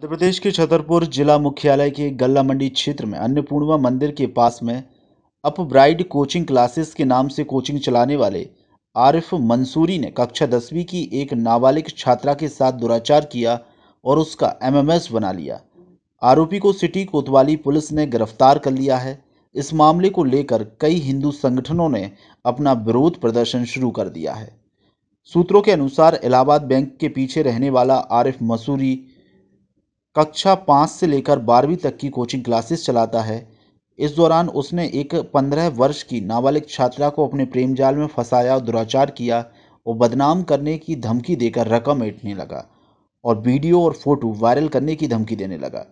मध्य प्रदेश के छतरपुर जिला मुख्यालय के गल्ला मंडी क्षेत्र में अन्नपूर्णा मंदिर के पास में अपब्राइड कोचिंग क्लासेस के नाम से कोचिंग चलाने वाले आरिफ मंसूरी ने कक्षा दसवीं की एक नाबालिग छात्रा के साथ दुराचार किया और उसका एमएमएस बना लिया आरोपी को सिटी कोतवाली पुलिस ने गिरफ्तार कर लिया है इस मामले को लेकर कई हिंदू संगठनों ने अपना विरोध प्रदर्शन शुरू कर दिया है सूत्रों के अनुसार इलाहाबाद बैंक के पीछे रहने वाला आरिफ मसूरी कक्षा पाँच से लेकर बारहवीं तक की कोचिंग क्लासेस चलाता है इस दौरान उसने एक पंद्रह वर्ष की नाबालिग छात्रा को अपने प्रेम जाल में फंसाया और दुराचार किया और बदनाम करने की धमकी देकर रकम ऐटने लगा और वीडियो और फोटो वायरल करने की धमकी देने लगा